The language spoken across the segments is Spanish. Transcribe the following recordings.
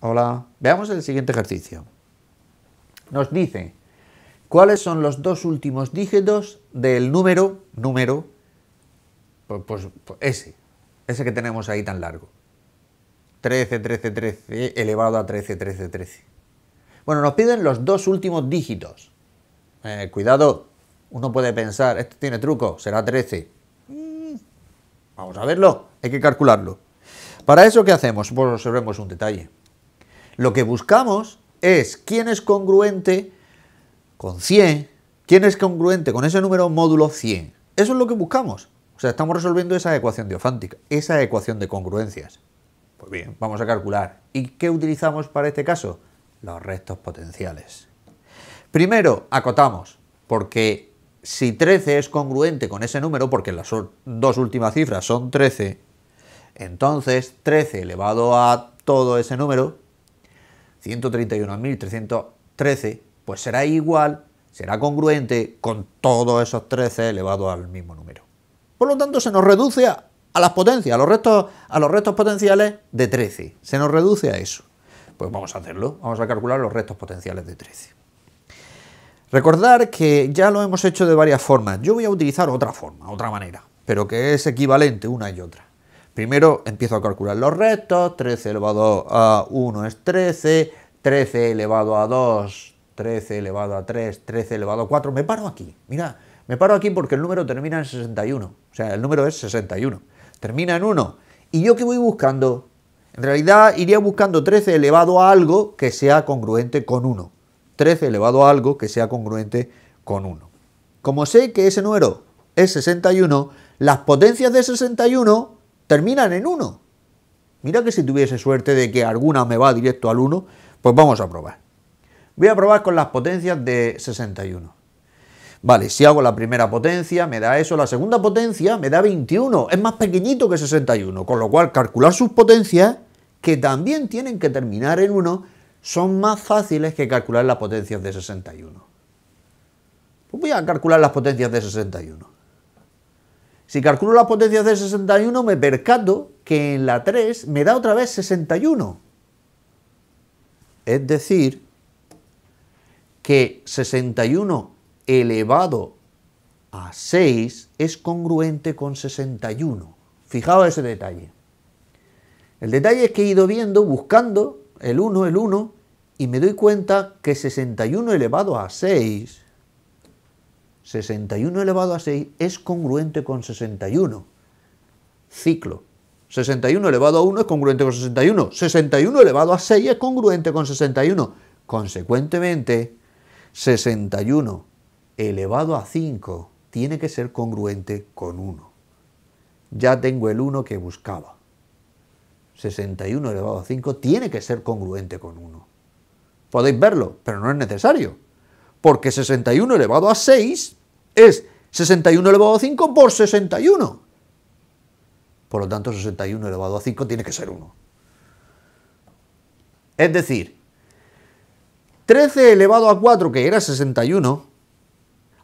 Hola. Veamos el siguiente ejercicio. Nos dice, ¿cuáles son los dos últimos dígitos del número, número, pues, pues, pues ese, ese que tenemos ahí tan largo? 13, 13, 13, elevado a 13, 13, 13. Bueno, nos piden los dos últimos dígitos. Eh, cuidado, uno puede pensar, esto tiene truco, será 13. Mm, vamos a verlo, hay que calcularlo. Para eso, ¿qué hacemos? Pues observemos un detalle. Lo que buscamos es quién es congruente con 100, quién es congruente con ese número módulo 100. Eso es lo que buscamos. O sea, estamos resolviendo esa ecuación diofántica, esa ecuación de congruencias. Pues bien, vamos a calcular. ¿Y qué utilizamos para este caso? Los restos potenciales. Primero, acotamos, porque si 13 es congruente con ese número, porque las dos últimas cifras son 13, entonces 13 elevado a todo ese número 131.313, pues será igual, será congruente con todos esos 13 elevados al mismo número. Por lo tanto, se nos reduce a, a las potencias, a los, restos, a los restos potenciales de 13. Se nos reduce a eso. Pues vamos a hacerlo, vamos a calcular los restos potenciales de 13. Recordar que ya lo hemos hecho de varias formas. Yo voy a utilizar otra forma, otra manera, pero que es equivalente una y otra. Primero empiezo a calcular los restos, 13 elevado a 1 es 13, 13 elevado a 2, 13 elevado a 3, 13 elevado a 4, me paro aquí, mira, me paro aquí porque el número termina en 61, o sea, el número es 61, termina en 1, y yo que voy buscando, en realidad iría buscando 13 elevado a algo que sea congruente con 1, 13 elevado a algo que sea congruente con 1. Como sé que ese número es 61, las potencias de 61 terminan en 1. Mira que si tuviese suerte de que alguna me va directo al 1, pues vamos a probar. Voy a probar con las potencias de 61. Vale, si hago la primera potencia me da eso, la segunda potencia me da 21, es más pequeñito que 61, con lo cual calcular sus potencias, que también tienen que terminar en 1, son más fáciles que calcular las potencias de 61. Pues voy a calcular las potencias de 61. Si calculo la potencia de 61, me percato que en la 3 me da otra vez 61. Es decir, que 61 elevado a 6 es congruente con 61. Fijaos ese detalle. El detalle es que he ido viendo, buscando el 1, el 1, y me doy cuenta que 61 elevado a 6 61 elevado a 6 es congruente con 61. Ciclo. 61 elevado a 1 es congruente con 61. 61 elevado a 6 es congruente con 61. Consecuentemente, 61 elevado a 5 tiene que ser congruente con 1. Ya tengo el 1 que buscaba. 61 elevado a 5 tiene que ser congruente con 1. Podéis verlo, pero no es necesario. Porque 61 elevado a 6 es 61 elevado a 5 por 61. Por lo tanto, 61 elevado a 5 tiene que ser 1. Es decir, 13 elevado a 4, que era 61,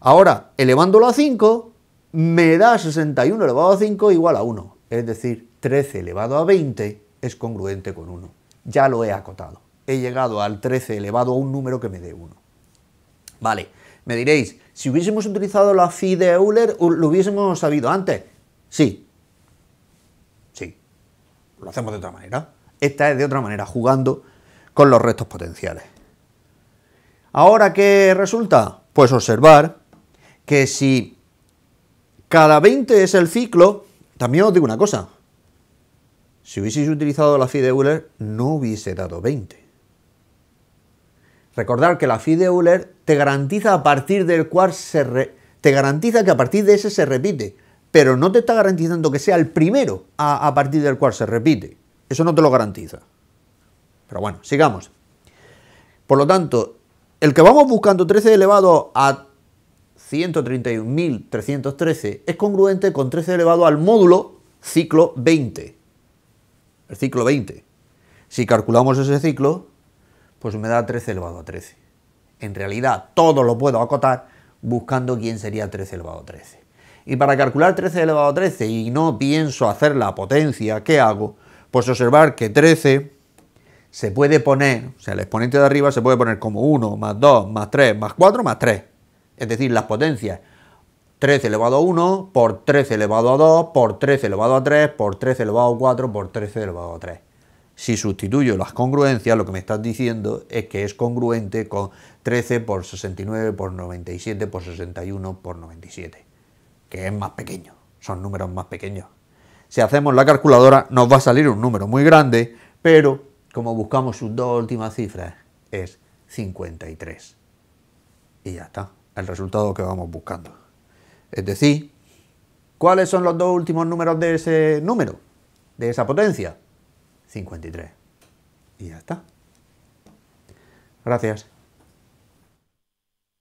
ahora elevándolo a 5, me da 61 elevado a 5 igual a 1. Es decir, 13 elevado a 20 es congruente con 1. Ya lo he acotado. He llegado al 13 elevado a un número que me dé 1. Vale. Me diréis, si hubiésemos utilizado la phi de Euler, lo hubiésemos sabido antes. Sí. Sí. Lo hacemos de otra manera. Esta es de otra manera, jugando con los restos potenciales. ¿Ahora qué resulta? Pues observar que si cada 20 es el ciclo, también os digo una cosa. Si hubieseis utilizado la phi de Euler, no hubiese dado 20. Recordad que la phi de Euler te garantiza a partir del cual se te garantiza que a partir de ese se repite, pero no te está garantizando que sea el primero a, a partir del cual se repite. Eso no te lo garantiza. Pero bueno, sigamos. Por lo tanto, el que vamos buscando 13 elevado a 131.313 es congruente con 13 elevado al módulo ciclo 20. El ciclo 20. Si calculamos ese ciclo, pues me da 13 elevado a 13 en realidad todo lo puedo acotar buscando quién sería 13 elevado a 13. Y para calcular 13 elevado a 13 y no pienso hacer la potencia, ¿qué hago? Pues observar que 13 se puede poner, o sea, el exponente de arriba se puede poner como 1, más 2, más 3, más 4, más 3. Es decir, las potencias 13 elevado a 1 por 13 elevado a 2 por 13 elevado a 3 por 13 elevado a 4 por 13 elevado a 3. Si sustituyo las congruencias, lo que me estás diciendo es que es congruente con 13 por 69 por 97 por 61 por 97, que es más pequeño, son números más pequeños. Si hacemos la calculadora nos va a salir un número muy grande, pero como buscamos sus dos últimas cifras es 53. Y ya está, el resultado que vamos buscando. Es decir, ¿cuáles son los dos últimos números de ese número, de esa potencia? 53. Y ya está. Gracias.